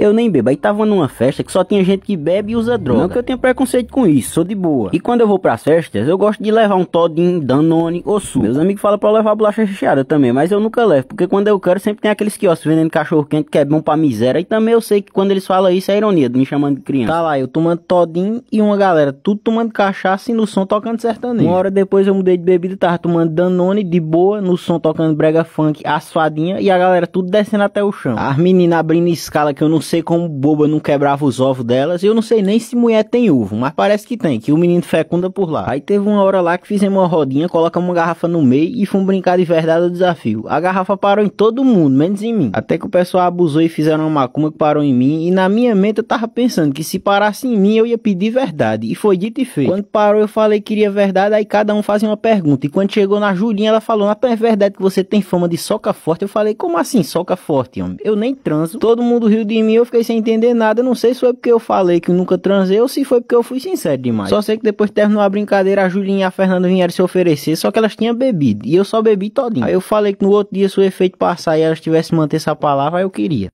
Eu nem bebo. Aí tava numa festa que só tinha gente que bebe e usa droga. Não que eu tenha preconceito com isso, sou de boa. E quando eu vou pras festas, eu gosto de levar um todinho, danone ou suco. Meus amigos falam pra eu levar bolacha recheada também, mas eu nunca levo, porque quando eu quero sempre tem aqueles quiosques vendendo cachorro quente que é bom pra miséria. E também eu sei que quando eles falam isso é ironia, me chamando de criança. Tá lá, eu tomando todinho e uma galera tudo tomando cachaça e no som tocando sertanejo. Uma hora depois eu mudei de bebida e tava tomando danone de boa, no som tocando brega funk, assuadinha e a galera tudo descendo até o chão. As meninas abrindo escala que eu não sei como boba não quebrava os ovos delas. Eu não sei nem se mulher tem ovo, mas parece que tem, que o menino fecunda por lá. Aí teve uma hora lá que fizemos uma rodinha, colocamos uma garrafa no meio e fomos brincar de verdade o desafio. A garrafa parou em todo mundo, menos em mim. Até que o pessoal abusou e fizeram uma macumba que parou em mim. E na minha mente eu tava pensando que se parasse em mim eu ia pedir verdade. E foi dito e feito. Quando parou eu falei que queria verdade, aí cada um fazia uma pergunta. E quando chegou na Julinha ela falou, Natan, é verdade que você tem fama de soca forte? Eu falei, como assim soca forte, homem? Eu nem transo. Todo mundo riu de mim, eu fiquei sem entender nada. Não sei se foi porque eu falei que nunca transei ou se foi porque eu fui sincero demais. Só sei que depois que terminou a brincadeira, a Julinha e a Fernanda vieram se oferecer, só que elas tinham bebido. E eu só bebi todinho. Aí eu falei que no outro dia, se o efeito passar e elas tivessem manter essa palavra, eu queria.